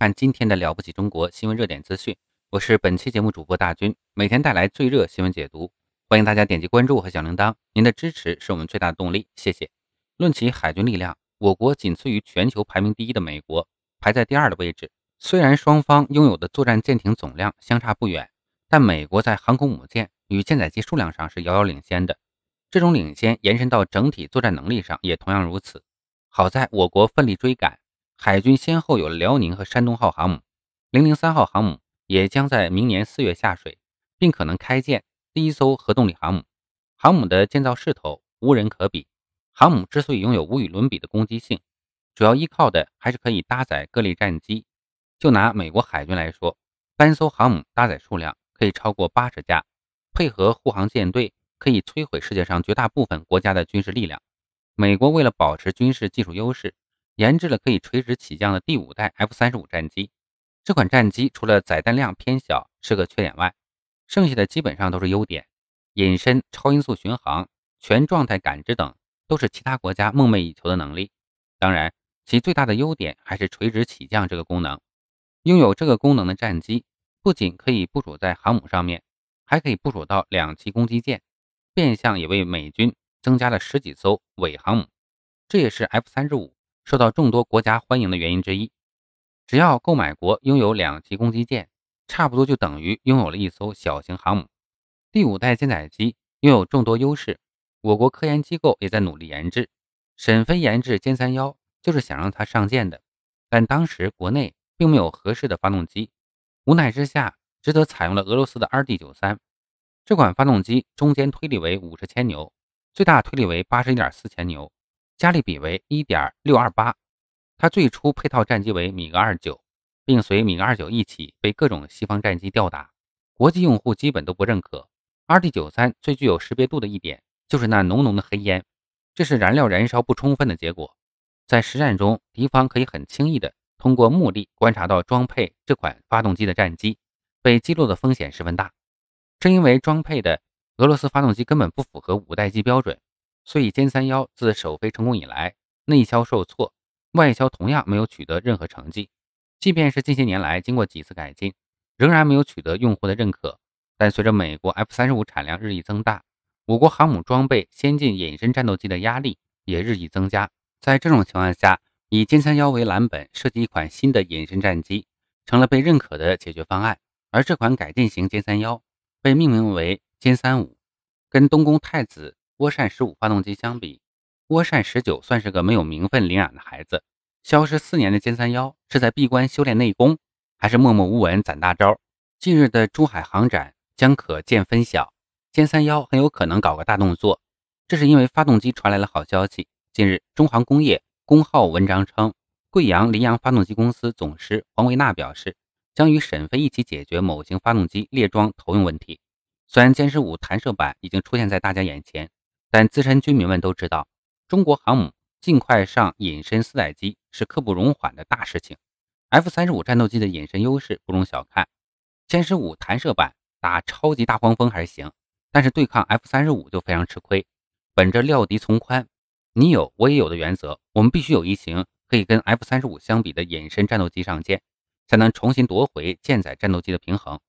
看今天的《了不起中国》新闻热点资讯，我是本期节目主播大军，每天带来最热新闻解读。欢迎大家点击关注和小铃铛，您的支持是我们最大的动力。谢谢。论起海军力量，我国仅次于全球排名第一的美国，排在第二的位置。虽然双方拥有的作战舰艇总量相差不远，但美国在航空母舰与舰载机数量上是遥遥领先的。这种领先延伸到整体作战能力上也同样如此。好在我国奋力追赶。海军先后有辽宁和山东号航母，零零三号航母也将在明年四月下水，并可能开建第一艘核动力航母。航母的建造势头无人可比。航母之所以拥有无与伦比的攻击性，主要依靠的还是可以搭载各类战机。就拿美国海军来说，单艘航母搭载数量可以超过八十架，配合护航舰队，可以摧毁世界上绝大部分国家的军事力量。美国为了保持军事技术优势。研制了可以垂直起降的第五代 F 三十五战机。这款战机除了载弹量偏小是个缺点外，剩下的基本上都是优点。隐身、超音速巡航、全状态感知等都是其他国家梦寐以求的能力。当然，其最大的优点还是垂直起降这个功能。拥有这个功能的战机不仅可以部署在航母上面，还可以部署到两栖攻击舰，变相也为美军增加了十几艘伪航母。这也是 F 三十五。受到众多国家欢迎的原因之一，只要购买国拥有两栖攻击舰，差不多就等于拥有了一艘小型航母。第五代舰载机拥有众多优势，我国科研机构也在努力研制。沈飞研制歼三幺就是想让它上舰的，但当时国内并没有合适的发动机，无奈之下只得采用了俄罗斯的 RD 九三这款发动机，中间推力为五十千牛，最大推力为八十一点四千牛。加力比为一点六二八，它最初配套战机为米格二九，并随米格二九一起被各种西方战机吊打，国际用户基本都不认可。RD 九三最具有识别度的一点就是那浓浓的黑烟，这是燃料燃烧不充分的结果。在实战中，敌方可以很轻易的通过目力观察到装配这款发动机的战机，被击落的风险十分大。正因为装配的俄罗斯发动机根本不符合五代机标准。所以，歼三幺自首飞成功以来，内销受挫，外销同样没有取得任何成绩。即便是近些年来经过几次改进，仍然没有取得用户的认可。但随着美国 F 三十五产量日益增大，我国航母装备先进隐身战斗机的压力也日益增加。在这种情况下，以歼三幺为蓝本设计一款新的隐身战机，成了被认可的解决方案。而这款改进型歼三幺被命名为歼三五，跟东宫太子。涡扇十五发动机相比涡扇十九算是个没有名分领养的孩子。消失四年的歼三幺是在闭关修炼内功，还是默默无闻攒大招？近日的珠海航展将可见分晓。歼三幺很有可能搞个大动作，这是因为发动机传来了好消息。近日，中航工业工号文章称，贵阳林洋发动机公司总师黄维娜表示，将与沈飞一起解决某型发动机列装投用问题。虽然歼十五弹射版已经出现在大家眼前，但资深军迷们都知道，中国航母尽快上隐身四代机是刻不容缓的大事情。F 三十五战斗机的隐身优势不容小看，歼十五弹射版打超级大黄蜂还行，但是对抗 F 三十五就非常吃亏。本着料敌从宽，你有我也有的原则，我们必须有一型可以跟 F 三十五相比的隐身战斗机上舰，才能重新夺回舰载战斗机的平衡。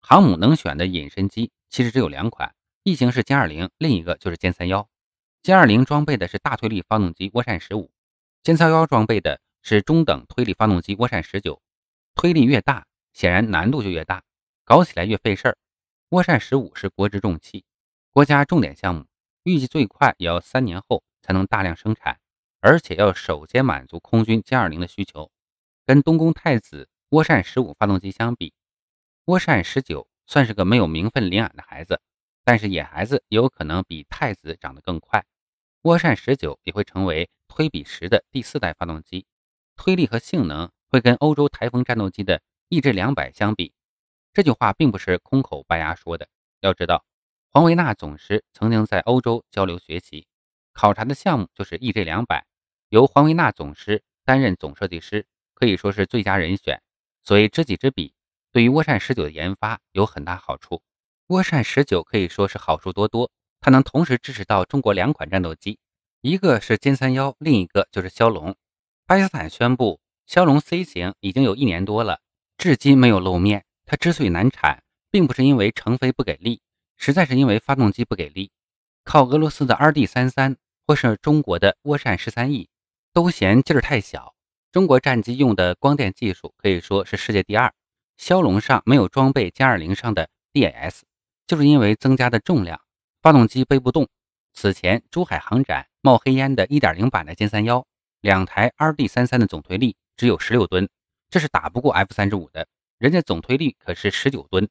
航母能选的隐身机其实只有两款。一型是歼二零，另一个就是歼三幺。歼二零装备的是大推力发动机涡扇十五，歼三幺装备的是中等推力发动机涡扇十九。推力越大，显然难度就越大，搞起来越费事儿。涡扇十五是国之重器，国家重点项目，预计最快也要三年后才能大量生产，而且要首先满足空军歼二零的需求。跟东宫太子涡扇十五发动机相比，涡扇十九算是个没有名分领养的孩子。但是野孩子有可能比太子长得更快，涡扇十九也会成为推比十的第四代发动机，推力和性能会跟欧洲台风战斗机的 EJ 两百相比。这句话并不是空口白牙说的，要知道黄维纳总师曾经在欧洲交流学习，考察的项目就是 EJ 两百，由黄维纳总师担任总设计师，可以说是最佳人选。所谓知己知彼，对于涡扇十九的研发有很大好处。涡扇十九可以说是好处多多，它能同时支持到中国两款战斗机，一个是歼三幺，另一个就是枭龙。巴基斯坦宣布枭龙 C 型已经有一年多了，至今没有露面。它之所以难产，并不是因为成飞不给力，实在是因为发动机不给力。靠俄罗斯的 RD 三三或是中国的涡扇十三 E 都嫌劲儿太小。中国战机用的光电技术可以说是世界第二，枭龙上没有装备歼二零上的 DAS。就是因为增加的重量，发动机背不动。此前珠海航展冒黑烟的1.0版的歼三幺，两台 RD33 的总推力只有十六吨，这是打不过 F 三十五的。人家总推力可是十九吨，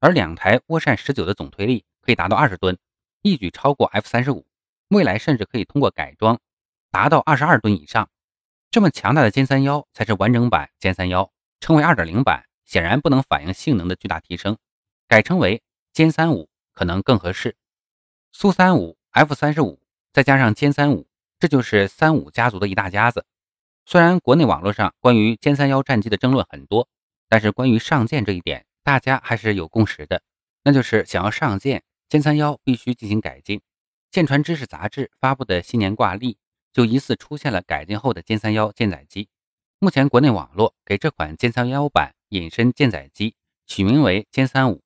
而两台涡扇十九的总推力可以达到二十吨，一举超过 F 三十五。未来甚至可以通过改装达到二十二吨以上。这么强大的歼三幺才是完整版歼三幺，称为2.0版显然不能反映性能的巨大提升，改称为。歼三五可能更合适，苏三五、F 三十五再加上歼三五，这就是三五家族的一大家子。虽然国内网络上关于歼三幺战机的争论很多，但是关于上舰这一点，大家还是有共识的，那就是想要上舰，歼三幺必须进行改进。舰船知识杂志发布的新年挂历就疑似出现了改进后的歼三幺舰载机。目前国内网络给这款歼三幺版隐身舰载机取名为歼三五。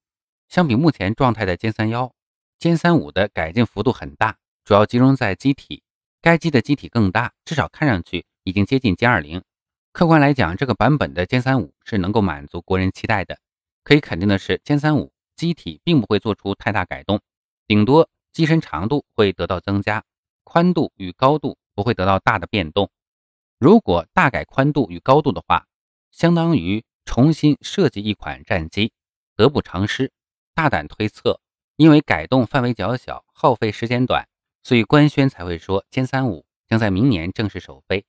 相比目前状态的歼三幺、歼三五的改进幅度很大，主要集中在机体。该机的机体更大，至少看上去已经接近歼二零。客观来讲，这个版本的歼三五是能够满足国人期待的。可以肯定的是，歼三五机体并不会做出太大改动，顶多机身长度会得到增加，宽度与高度不会得到大的变动。如果大改宽度与高度的话，相当于重新设计一款战机，得不偿失。大胆推测，因为改动范围较小，耗费时间短，所以官宣才会说歼三五将在明年正式首飞。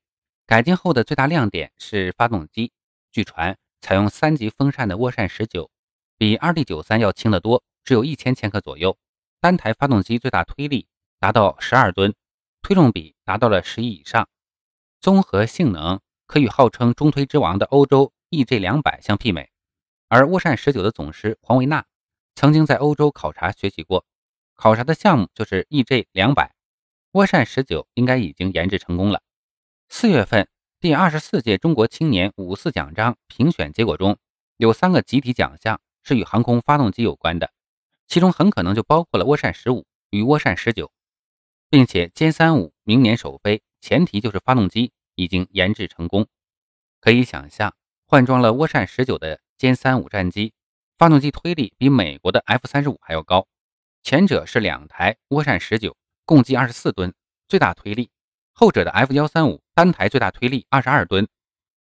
改进后的最大亮点是发动机，据传采用三级风扇的涡扇十九，比 RD93 要轻得多，只有一千千克左右。单台发动机最大推力达到十二吨，推重比达到了十以上，综合性能可与号称中推之王的欧洲 EG 两百相媲美。而涡扇十九的总师黄维纳。曾经在欧洲考察学习过，考察的项目就是 EJ 两百，涡扇十九应该已经研制成功了。四月份第二十四届中国青年五四奖章评选结果中，有三个集体奖项是与航空发动机有关的，其中很可能就包括了涡扇十五与涡扇十九，并且歼三五明年首飞前提就是发动机已经研制成功。可以想象，换装了涡扇十九的歼三五战机。发动机推力比美国的 F 三十五还要高，前者是两台涡扇十九，共计二十四吨最大推力；后者的 F 幺三五单台最大推力二十二吨。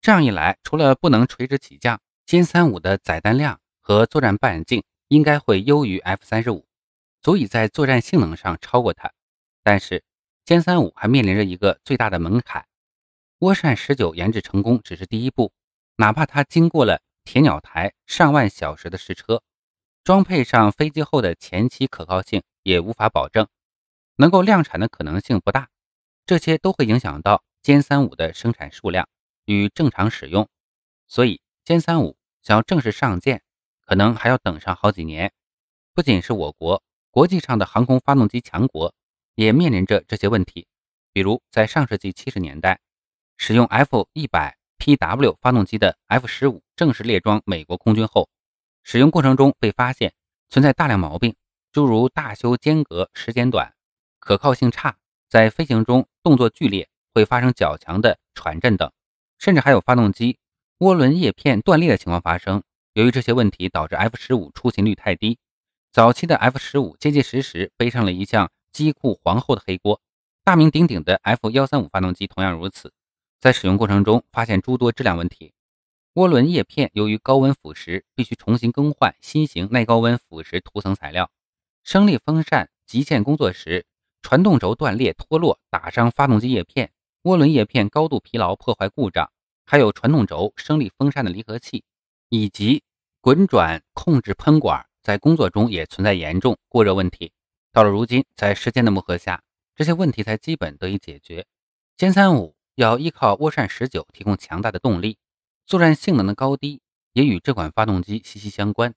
这样一来，除了不能垂直起降，歼三五的载弹量和作战半径应该会优于 F 三十五，足以在作战性能上超过它。但是，歼三五还面临着一个最大的门槛：涡扇十九研制成功只是第一步，哪怕它经过了。铁鸟台上万小时的试车，装配上飞机后的前期可靠性也无法保证，能够量产的可能性不大，这些都会影响到歼三五的生产数量与正常使用。所以，歼三五想要正式上舰，可能还要等上好几年。不仅是我国，国际上的航空发动机强国也面临着这些问题。比如在上世纪七十年代，使用 F 一百。PW 发动机的 F 十五正式列装美国空军后，使用过程中被发现存在大量毛病，诸如大修间隔时间短、可靠性差，在飞行中动作剧烈，会发生较强的船震等，甚至还有发动机涡轮叶片断裂的情况发生。由于这些问题导致 F 十五出勤率太低，早期的 F 十五结结实实背上了一项机库皇后的黑锅。大名鼎鼎的 F 幺三五发动机同样如此。在使用过程中发现诸多质量问题，涡轮叶片由于高温腐蚀，必须重新更换新型耐高温腐蚀涂层材料。升力风扇极限工作时，传动轴断裂脱落，打伤发动机叶片；涡轮叶片高度疲劳破坏故障，还有传动轴、升力风扇的离合器以及滚转控制喷管在工作中也存在严重过热问题。到了如今，在时间的磨合下，这些问题才基本得以解决。歼三五。要依靠涡扇十九提供强大的动力，作战性能的高低也与这款发动机息息相关。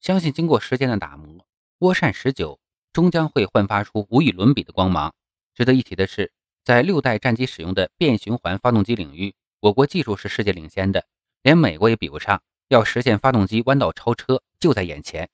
相信经过时间的打磨，涡扇十九终将会焕发出无与伦比的光芒。值得一提的是，在六代战机使用的变循环发动机领域，我国技术是世界领先的，连美国也比不上。要实现发动机弯道超车，就在眼前。